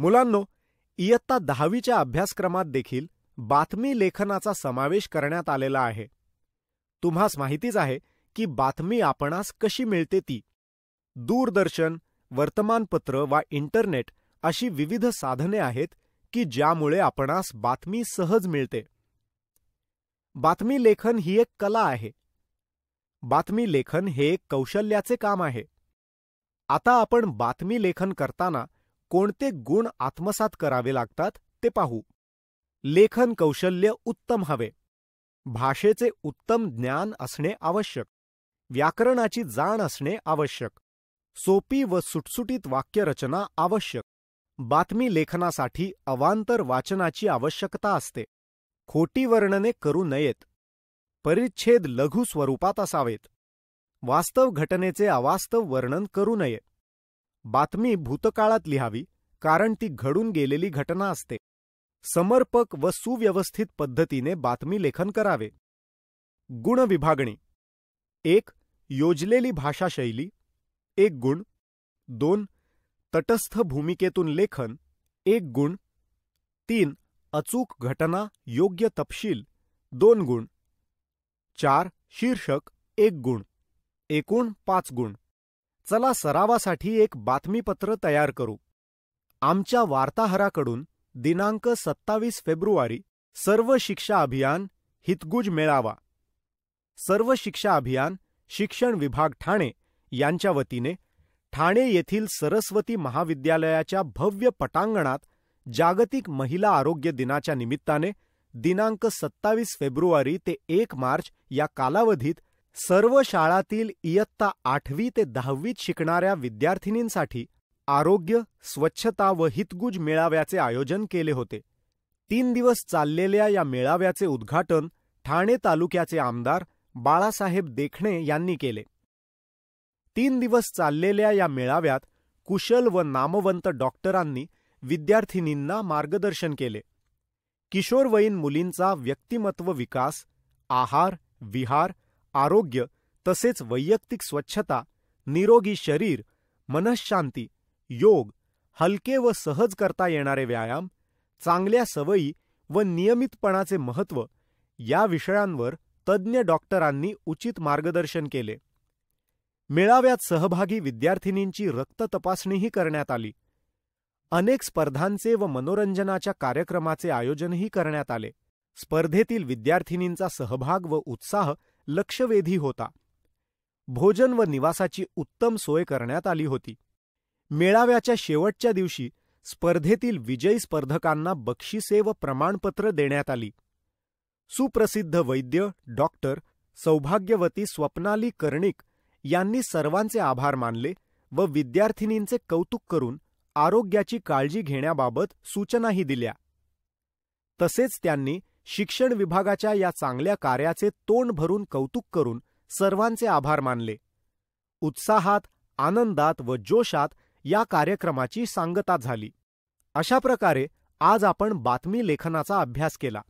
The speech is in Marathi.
मुलांनो इयत्ता दहावीच्या अभ्यासक्रमात देखील बातमी लेखनाचा समावेश करण्यात आलेला आहे तुम्हास माहितीच आहे की बातमी आपणास कशी मिळते ती दूरदर्शन वर्तमानपत्र वा इंटरनेट अशी विविध साधने आहेत की ज्यामुळे आपणास बातमी सहज मिळते बातमी लेखन ही एक कला आहे बातमी लेखन हे एक कौशल्याचे काम आहे आता आपण बातमी लेखन करताना कोणते गुण आत्मसात करावे लागतात ते पाहू लेखन कौशल्य उत्तम हवे भाषेचे उत्तम ज्ञान असणे आवश्यक व्याकरणाची जाण असणे आवश्यक सोपी व सुटसुटीत वाक्यरचना आवश्यक बातमी लेखनासाठी अवांतर वाचनाची आवश्यकता असते खोटी वर्णने करू नयेत परिच्छेद लघु स्वरूपात असावेत वास्तव घटनेचे अवास्तव वर्णन करू नये बातमी भूतकाळात लिहावी कारण ती घडून गेलेली घटना असते समर्पक व सुव्यवस्थित पद्धतीने बातमी लेखन करावे गुण विभागणी एक योजलेली भाषाशैली एक गुण दोन तटस्थ भूमिकेतून लेखन एक गुण तीन अचूक घटना योग्य तपशील दोन गुण चार शीर्षक एक गुण एकूण पाच गुण चला सरावासाठी एक बातमीपत्र तयार करू आमच्या वार्ताहराकडून दिनांक सत्तावीस फेब्रुवारी सर्व शिक्षा अभियान हितगुज मेळावा सर्व शिक्षा अभियान शिक्षण विभाग ठाणे यांच्या वतीने ठाणे येथील सरस्वती महाविद्यालयाच्या भव्य पटांगणात जागतिक महिला आरोग्य दिनाच्या निमित्ताने दिनांक सत्तावीस फेब्रुवारी ते एक मार्च या कालावधीत सर्व शाळांतील इयत्ता आठवी ते दहावीत शिकणाऱ्या विद्यार्थिनींसाठी आरोग्य स्वच्छता व हितगुज मेळाव्याचे आयोजन केले होते तीन दिवस चाललेल्या या मेळाव्याचे उद्घाटन ठाणे तालुक्याचे आमदार बाळासाहेब देखणे यांनी केले तीन दिवस चाललेल्या या मेळाव्यात कुशल व नामवंत डॉक्टरांनी विद्यार्थिनींना मार्गदर्शन केले किशोरवयीन मुलींचा व्यक्तिमत्व विकास आहार विहार आरोग्य तसेच वैयक्तिक स्वच्छता निरोगी शरीर मनःशांती योग हलके व सहज करता येणारे व्यायाम चांगल्या सवयी व नियमितपणाचे महत्त्व या विषयांवर तज्ज्ञ डॉक्टरांनी उचित मार्गदर्शन केले मेळाव्यात सहभागी विद्यार्थिनींची रक्त तपासणीही करण्यात आली अनेक स्पर्धांचे व मनोरंजनाच्या कार्यक्रमाचे आयोजनही करण्यात आले स्पर्धेतील विद्यार्थिनींचा सहभाग व उत्साह लक्षवेधी होता भोजन व निवासाची उत्तम सोय करण्यात आली होती मेळाव्याच्या शेवटच्या दिवशी स्पर्धेतील विजयी स्पर्धकांना बक्षिसे व प्रमाणपत्र देण्यात आली सुप्रसिद्ध वैद्य डॉक्टर सौभाग्यवती स्वप्नाली कर्णिक यांनी सर्वांचे आभार मानले व विद्यार्थिनींचे कौतुक करून आरोग्याची काळजी घेण्याबाबत सूचनाही दिल्या तसेच त्यांनी शिक्षण विभागाच्या या चांगल्या कार्याचे तोंड भरून कौतुक करून सर्वांचे आभार मानले उत्साहात आनंदात व जोशात या कार्यक्रमाची सांगता झाली अशा प्रकारे आज आपण बातमी लेखनाचा अभ्यास केला